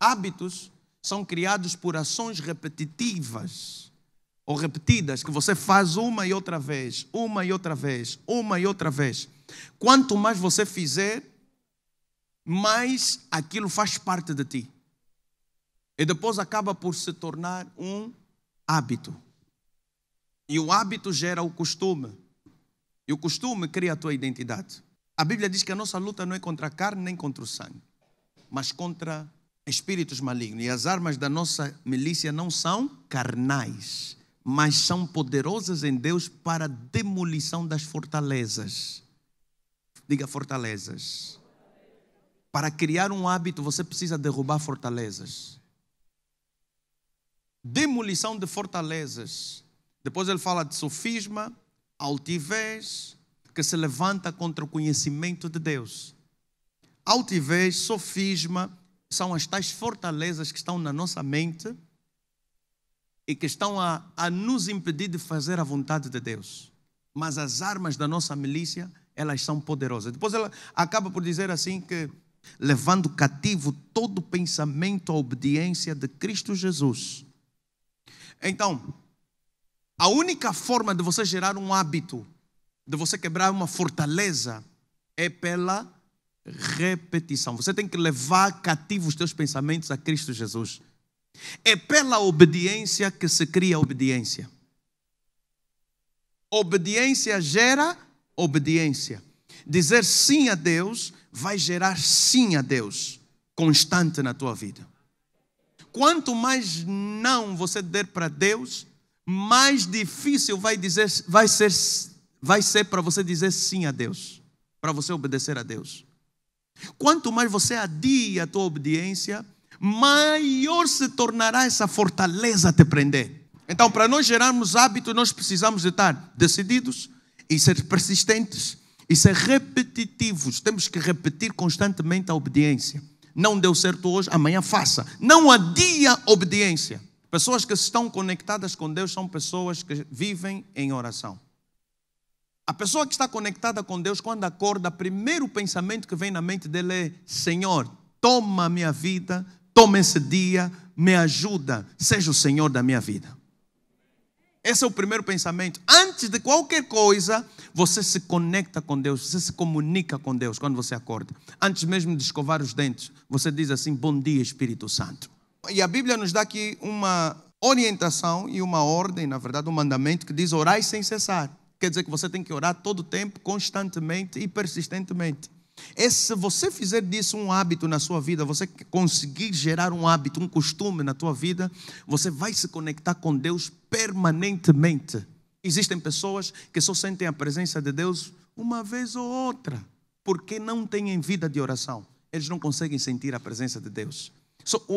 Hábitos são criados por ações repetitivas ou repetidas que você faz uma e outra vez, uma e outra vez, uma e outra vez. Quanto mais você fizer, mais aquilo faz parte de ti. E depois acaba por se tornar um hábito. E o hábito gera o costume. E o costume cria a tua identidade. A Bíblia diz que a nossa luta não é contra a carne nem contra o sangue, mas contra espíritos malignos. E as armas da nossa milícia não são carnais, mas são poderosas em Deus para a demolição das fortalezas. Diga fortalezas. Para criar um hábito, você precisa derrubar fortalezas. Demolição de fortalezas depois ele fala de sofisma, altivez, que se levanta contra o conhecimento de Deus. Altivez, sofisma, são as tais fortalezas que estão na nossa mente e que estão a, a nos impedir de fazer a vontade de Deus. Mas as armas da nossa milícia, elas são poderosas. Depois ela acaba por dizer assim que levando cativo todo pensamento à obediência de Cristo Jesus. Então, a única forma de você gerar um hábito, de você quebrar uma fortaleza, é pela repetição. Você tem que levar cativo os teus pensamentos a Cristo Jesus. É pela obediência que se cria obediência. Obediência gera obediência. Dizer sim a Deus vai gerar sim a Deus constante na tua vida. Quanto mais não você der para Deus, mais difícil vai, dizer, vai ser, vai ser para você dizer sim a Deus, para você obedecer a Deus. Quanto mais você adia a tua obediência, maior se tornará essa fortaleza a te prender. Então, para nós gerarmos hábito, nós precisamos de estar decididos e ser persistentes e ser repetitivos. Temos que repetir constantemente a obediência. Não deu certo hoje, amanhã faça. Não adia obediência. Pessoas que estão conectadas com Deus são pessoas que vivem em oração. A pessoa que está conectada com Deus, quando acorda, o primeiro pensamento que vem na mente dele é: Senhor, toma a minha vida, toma esse dia, me ajuda, seja o Senhor da minha vida. Esse é o primeiro pensamento. Antes de qualquer coisa, você se conecta com Deus, você se comunica com Deus quando você acorda. Antes mesmo de escovar os dentes, você diz assim: Bom dia, Espírito Santo. E a Bíblia nos dá aqui uma orientação e uma ordem, na verdade, um mandamento que diz: orai sem cessar. Quer dizer que você tem que orar todo o tempo, constantemente e persistentemente. E é se você fizer disso um hábito na sua vida, você conseguir gerar um hábito, um costume na tua vida, você vai se conectar com Deus permanentemente. Existem pessoas que só sentem a presença de Deus uma vez ou outra, porque não têm vida de oração. Eles não conseguem sentir a presença de Deus.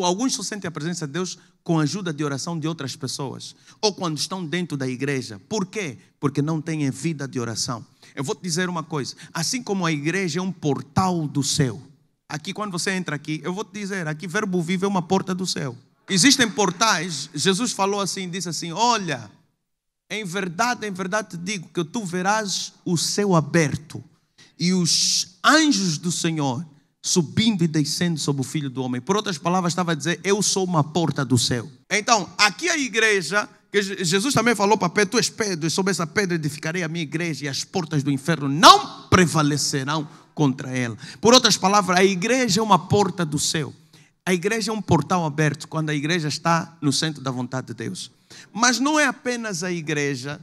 Alguns só sentem a presença de Deus com a ajuda de oração de outras pessoas, ou quando estão dentro da igreja. Por quê? Porque não têm vida de oração. Eu vou te dizer uma coisa: assim como a igreja é um portal do céu, aqui quando você entra aqui, eu vou te dizer, aqui Verbo Vivo é uma porta do céu. Existem portais, Jesus falou assim, disse assim: Olha, em verdade, em verdade te digo que tu verás o céu aberto e os anjos do Senhor subindo e descendo sobre o filho do homem. Por outras palavras, estava a dizer: Eu sou uma porta do céu. Então, aqui a igreja, que Jesus também falou para Pedro: Tu és Pedro, e sobre essa pedra edificarei a minha igreja, e as portas do inferno não prevalecerão contra ela. Por outras palavras, a igreja é uma porta do céu. A igreja é um portal aberto quando a igreja está no centro da vontade de Deus. Mas não é apenas a igreja,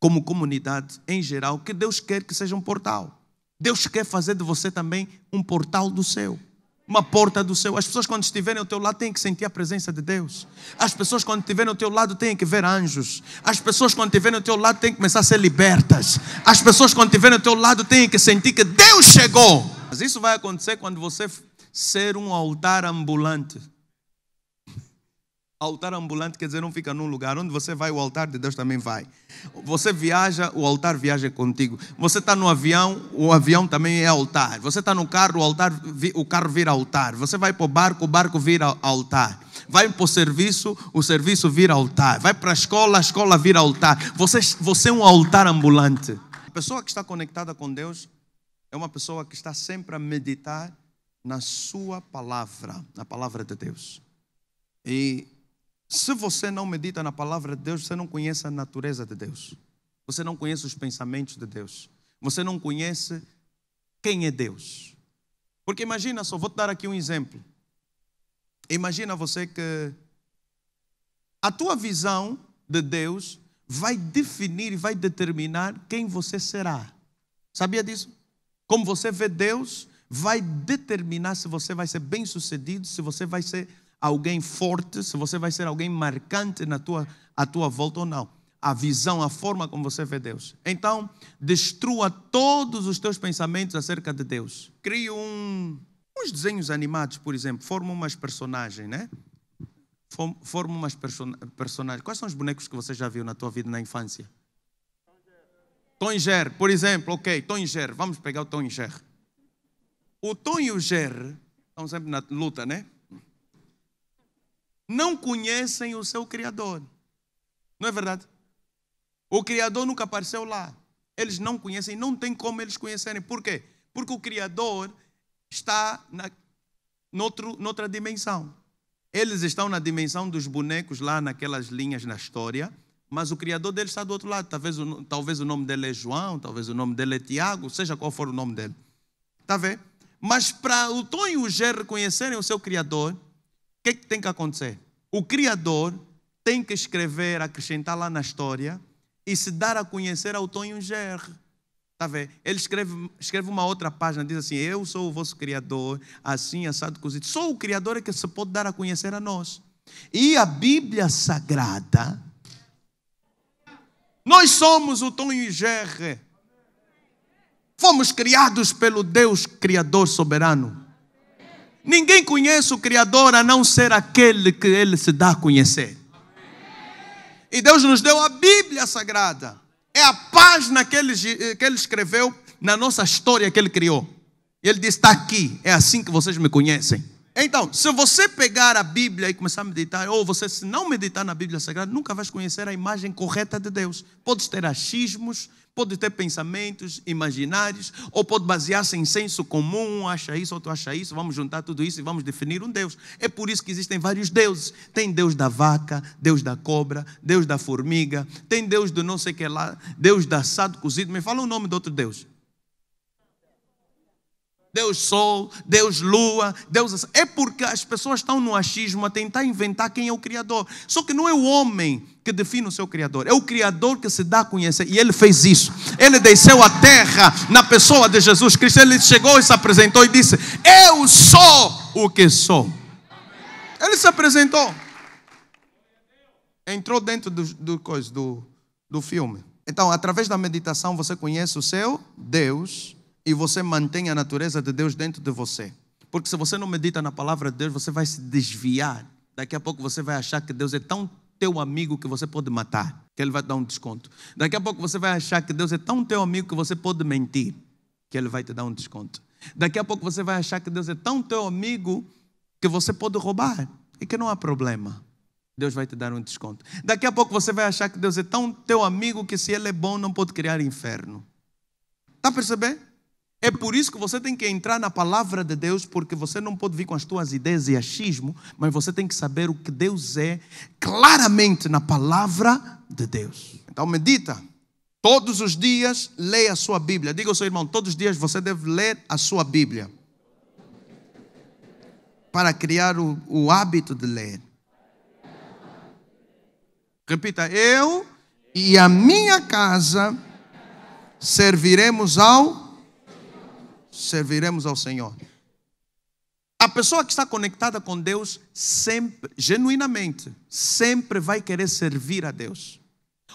como comunidade em geral, que Deus quer que seja um portal. Deus quer fazer de você também um portal do céu. Uma porta do céu. As pessoas, quando estiverem ao teu lado, têm que sentir a presença de Deus. As pessoas, quando estiverem ao teu lado, têm que ver anjos. As pessoas, quando estiverem ao teu lado, têm que começar a ser libertas. As pessoas, quando estiverem ao teu lado, têm que sentir que Deus chegou. Mas isso vai acontecer quando você ser um altar ambulante. Altar ambulante quer dizer não fica num lugar. Onde você vai, o altar de Deus também vai. Você viaja, o altar viaja contigo. Você está no avião, o avião também é altar. Você está no carro, o, altar, o carro vira altar. Você vai para o barco, o barco vira altar. Vai para o serviço, o serviço vira altar. Vai para a escola, a escola vira altar. Você, você é um altar ambulante. A pessoa que está conectada com Deus é uma pessoa que está sempre a meditar na sua palavra, na palavra de Deus. E se você não medita na palavra de Deus, você não conhece a natureza de Deus. Você não conhece os pensamentos de Deus. Você não conhece quem é Deus. Porque imagina só, vou te dar aqui um exemplo. Imagina você que a tua visão de Deus vai definir e vai determinar quem você será. Sabia disso? Como você vê Deus vai determinar se você vai ser bem-sucedido, se você vai ser alguém forte, se você vai ser alguém marcante na tua, à tua volta ou não. A visão, a forma como você vê Deus. Então, destrua todos os teus pensamentos acerca de Deus. Crie um, uns desenhos animados, por exemplo, forma umas personagens, né? Forma umas person personagens. Quais são os bonecos que você já viu na tua vida na infância? Tom e Ger, por exemplo, ok, Tom e Ger, vamos pegar o Tom e Ger. O Tom e o Ger estão sempre na luta, né? não conhecem o seu Criador. Não é verdade? O Criador nunca apareceu lá. Eles não conhecem, não tem como eles conhecerem. Por quê? Porque o Criador está na, noutro, noutra dimensão. Eles estão na dimensão dos bonecos lá naquelas linhas na história, mas o Criador deles está do outro lado. Talvez o, talvez o nome dele é João, talvez o nome dele é Tiago, seja qual for o nome dele. Está vendo? Mas para o Tom e o Ger reconhecerem o seu Criador, que, é que tem que acontecer? O Criador tem que escrever, acrescentar lá na história e se dar a conhecer ao Tonho Gerre. Tá vendo? Ele escreve, escreve uma outra página, diz assim: Eu sou o vosso Criador, assim, assado, cozido. Só o Criador é que se pode dar a conhecer a nós. E a Bíblia Sagrada, nós somos o Tonho e Fomos criados pelo Deus Criador Soberano. Ninguém conhece o Criador a não ser aquele que ele se dá a conhecer. E Deus nos deu a Bíblia Sagrada. É a página que ele, eh, que ele escreveu na nossa história que ele criou. Ele diz: está aqui, é assim que vocês me conhecem. Então, se você pegar a Bíblia e começar a meditar, ou você se não meditar na Bíblia Sagrada, nunca vais conhecer a imagem correta de Deus. Podes ter achismos, pode ter pensamentos imaginários, ou pode basear-se em senso comum, um acha isso, outro acha isso, vamos juntar tudo isso e vamos definir um Deus. É por isso que existem vários deuses. Tem Deus da vaca, Deus da cobra, Deus da formiga, tem Deus do não sei o que lá, Deus da assado cozido. Me fala o nome de outro Deus. Deus Sol, Deus Lua, Deus. Assim. É porque as pessoas estão no achismo a tentar inventar quem é o Criador. Só que não é o homem que define o seu Criador, é o Criador que se dá a conhecer. E ele fez isso. Ele desceu à terra na pessoa de Jesus Cristo. Ele chegou e se apresentou e disse: Eu sou o que sou. Ele se apresentou. Entrou dentro do, do, coisa, do, do filme. Então, através da meditação, você conhece o seu Deus e você mantém a natureza de Deus dentro de você. Porque se você não medita na palavra de Deus, você vai se desviar. Daqui a pouco você vai achar que Deus é tão teu amigo que você pode matar, que ele vai te dar um desconto. Daqui a pouco você vai achar que Deus é tão teu amigo que você pode mentir, que ele vai te dar um desconto. Daqui a pouco você vai achar que Deus é tão teu amigo que você pode roubar e é que não há problema. Deus vai te dar um desconto. Daqui a pouco você vai achar que Deus é tão teu amigo que se ele é bom não pode criar inferno. Está percebendo? É por isso que você tem que entrar na palavra de Deus, porque você não pode vir com as suas ideias e achismo, mas você tem que saber o que Deus é claramente na palavra de Deus. Então medita. Todos os dias leia a sua Bíblia. Diga ao seu irmão, todos os dias você deve ler a sua Bíblia. Para criar o, o hábito de ler. Repita, eu e a minha casa serviremos ao serviremos ao Senhor. A pessoa que está conectada com Deus sempre, genuinamente, sempre vai querer servir a Deus.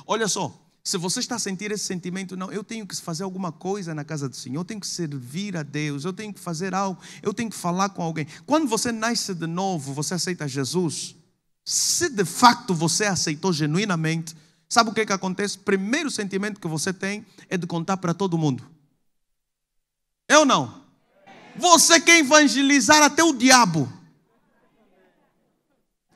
Olha só, se você está a sentir esse sentimento, não, eu tenho que fazer alguma coisa na casa do Senhor, eu tenho que servir a Deus, eu tenho que fazer algo, eu tenho que falar com alguém. Quando você nasce de novo, você aceita Jesus. Se de facto você aceitou genuinamente, sabe o que, é que acontece? Primeiro sentimento que você tem é de contar para todo mundo. Eu não? Você quer evangelizar até o diabo.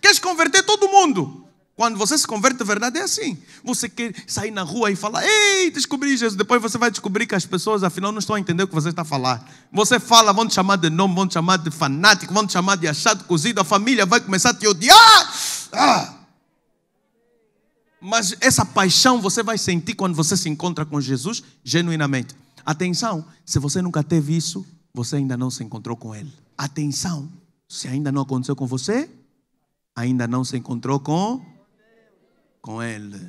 Queres converter todo mundo. Quando você se converte, a verdade é assim. Você quer sair na rua e falar, ei, descobri Jesus. Depois você vai descobrir que as pessoas, afinal, não estão a entender o que você está a falar. Você fala, vão te chamar de nome, vão te chamar de fanático, vão te chamar de achado cozido. A família vai começar a te odiar. Ah! Mas essa paixão você vai sentir quando você se encontra com Jesus genuinamente. Atenção, se você nunca teve isso, você ainda não se encontrou com Ele. Atenção, se ainda não aconteceu com você, ainda não se encontrou com, com Ele.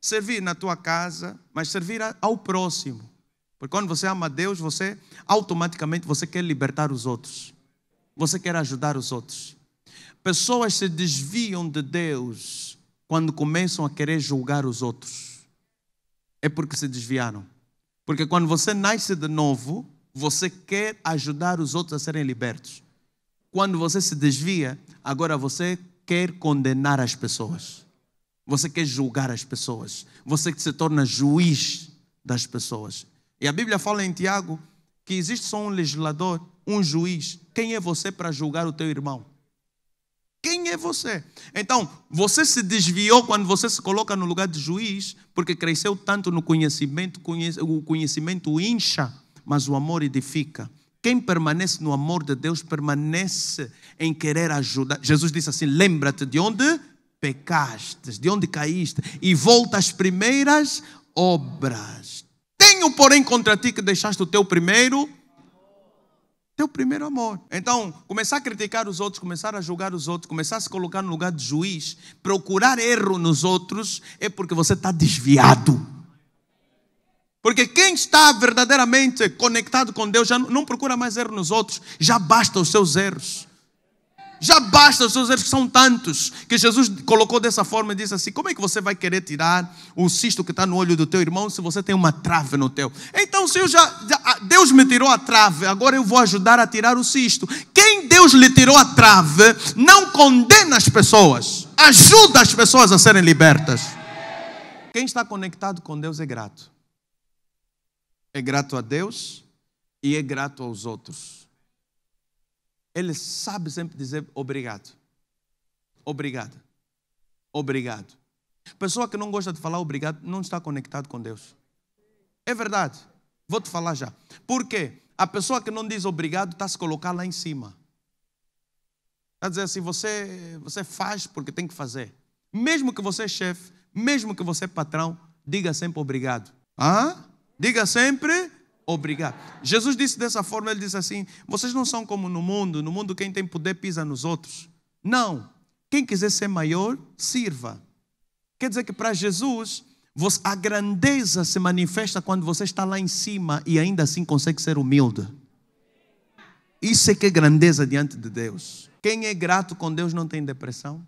Servir na tua casa, mas servir ao próximo. Porque quando você ama Deus, você automaticamente você quer libertar os outros. Você quer ajudar os outros. Pessoas se desviam de Deus quando começam a querer julgar os outros. É porque se desviaram. Porque quando você nasce de novo, você quer ajudar os outros a serem libertos. Quando você se desvia, agora você quer condenar as pessoas. Você quer julgar as pessoas. Você se torna juiz das pessoas. E a Bíblia fala em Tiago que existe só um legislador, um juiz. Quem é você para julgar o teu irmão? é você. Então, você se desviou quando você se coloca no lugar de juiz, porque cresceu tanto no conhecimento, o conhecimento incha, mas o amor edifica. Quem permanece no amor de Deus permanece em querer ajudar. Jesus disse assim: lembra-te de onde pecaste, de onde caíste, e volta às primeiras obras. Tenho, porém, contra ti que deixaste o teu primeiro teu primeiro amor. Então, começar a criticar os outros, começar a julgar os outros, começar a se colocar no lugar de juiz, procurar erro nos outros, é porque você está desviado. Porque quem está verdadeiramente conectado com Deus já não procura mais erro nos outros, já basta os seus erros. Já basta os seus erros, são tantos, que Jesus colocou dessa forma e disse assim: como é que você vai querer tirar o cisto que está no olho do teu irmão se você tem uma trave no teu? Então, se eu já, já, ah, Deus me tirou a trave, agora eu vou ajudar a tirar o cisto. Quem Deus lhe tirou a trave, não condena as pessoas, ajuda as pessoas a serem libertas. Quem está conectado com Deus é grato. É grato a Deus e é grato aos outros. Ele sabe sempre dizer obrigado. Obrigado. Obrigado. Pessoa que não gosta de falar obrigado não está conectado com Deus. É verdade. Vou te falar já. Por quê? A pessoa que não diz obrigado está a se colocar lá em cima. Está a dizer assim, você, você faz porque tem que fazer. Mesmo que você é chefe, mesmo que você é patrão, diga sempre obrigado. Ah? Diga sempre obrigar. Jesus disse dessa forma, ele disse assim: vocês não são como no mundo, no mundo quem tem poder pisa nos outros. Não. Quem quiser ser maior, sirva. Quer dizer que para Jesus, a grandeza se manifesta quando você está lá em cima e ainda assim consegue ser humilde. Isso é que é grandeza diante de Deus. Quem é grato com Deus não tem depressão.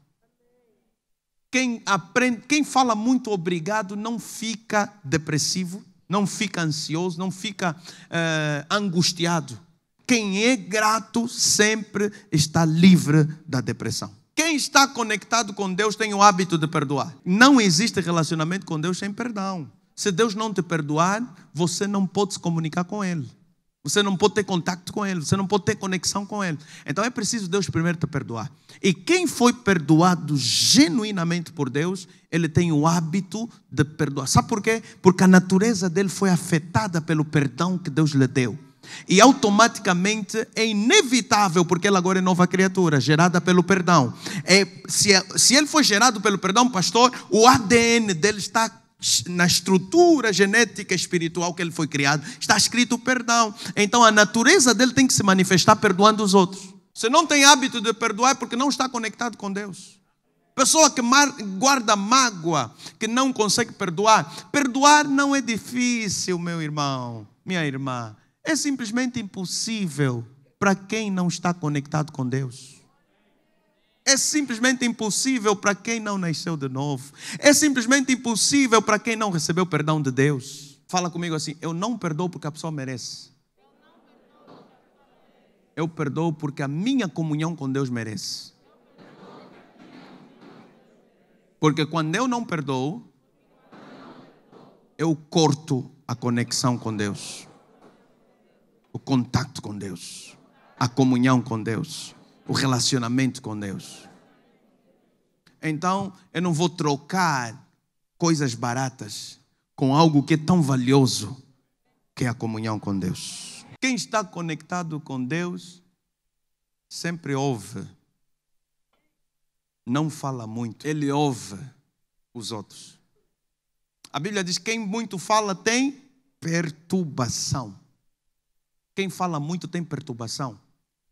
Quem aprende, quem fala muito obrigado não fica depressivo não fica ansioso, não fica eh, angustiado. Quem é grato sempre está livre da depressão. Quem está conectado com Deus tem o hábito de perdoar. Não existe relacionamento com Deus sem perdão. Se Deus não te perdoar, você não pode se comunicar com Ele. Você não pode ter contato com Ele, você não pode ter conexão com Ele. Então é preciso Deus primeiro te perdoar. E quem foi perdoado genuinamente por Deus, ele tem o hábito de perdoar. Sabe por quê? Porque a natureza dele foi afetada pelo perdão que Deus lhe deu. E automaticamente é inevitável, porque ele agora é nova criatura, gerada pelo perdão. É, se, é, se ele foi gerado pelo perdão, pastor, o ADN dele está na estrutura genética espiritual que ele foi criado, está escrito perdão. Então a natureza dele tem que se manifestar perdoando os outros. Você não tem hábito de perdoar porque não está conectado com Deus. Pessoa que guarda mágoa, que não consegue perdoar. Perdoar não é difícil, meu irmão, minha irmã. É simplesmente impossível para quem não está conectado com Deus é simplesmente impossível para quem não nasceu de novo. É simplesmente impossível para quem não recebeu perdão de Deus. Fala comigo assim: eu não perdoo porque a pessoa merece. Eu perdoo porque a minha comunhão com Deus merece. Porque quando eu não perdoo, eu corto a conexão com Deus, o contato com Deus, a comunhão com Deus o relacionamento com Deus. Então, eu não vou trocar coisas baratas com algo que é tão valioso, que é a comunhão com Deus. Quem está conectado com Deus sempre ouve, não fala muito, ele ouve os outros. A Bíblia diz: quem muito fala tem perturbação. Quem fala muito tem perturbação.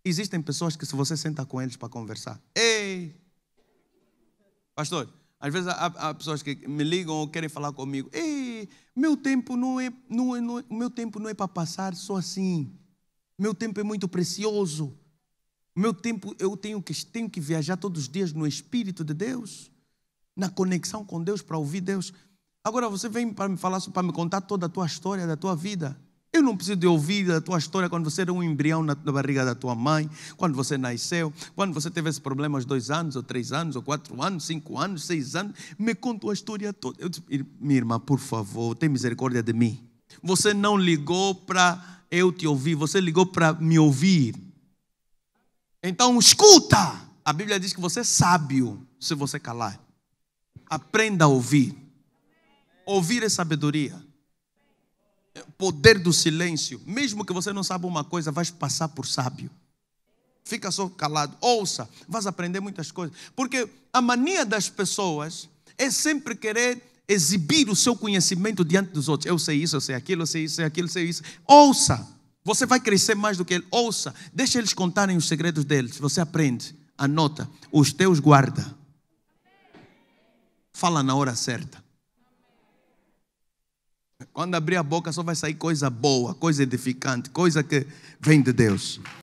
Existem pessoas que, se você sentar com eles para conversar, ei, pastor, às vezes há, há, pessoas que me ligam ou querem falar comigo. Ei, meu tempo não é, não é, não é, meu tempo não é para passar só assim. Meu tempo é muito precioso. Meu tempo eu tenho que tenho que viajar todos os dias no espírito de Deus, na conexão com Deus para ouvir Deus. Agora você vem para me falar para me contar toda a tua história da tua vida. Eu não preciso de ouvir a tua história quando você era um embrião na, na, barriga da tua mãe, quando você nasceu, quando você teve esse problema aos dois anos, ou três anos, ou quatro anos, cinco anos, seis anos. Me conta a história toda. Eu disse, minha irmã, por favor, tem misericórdia de mim. Você não ligou para eu te ouvir, você ligou para me ouvir. Então, escuta! A Bíblia diz que você é sábio se você calar. Aprenda a ouvir. Ouvir é sabedoria poder do silêncio. Mesmo que você não saiba uma coisa, vais passar por sábio. Fica só calado, ouça, vais aprender muitas coisas. Porque a mania das pessoas é sempre querer exibir o seu conhecimento diante dos outros. Eu sei isso, eu sei aquilo, eu sei isso, eu sei aquilo, eu sei isso. Ouça. Você vai crescer mais do que ele. Ouça, deixa eles contarem os segredos deles. Você aprende, anota, os teus guarda. Fala na hora certa. Quando abrir a boca só vai sair coisa boa, coisa edificante, coisa que vem de Deus.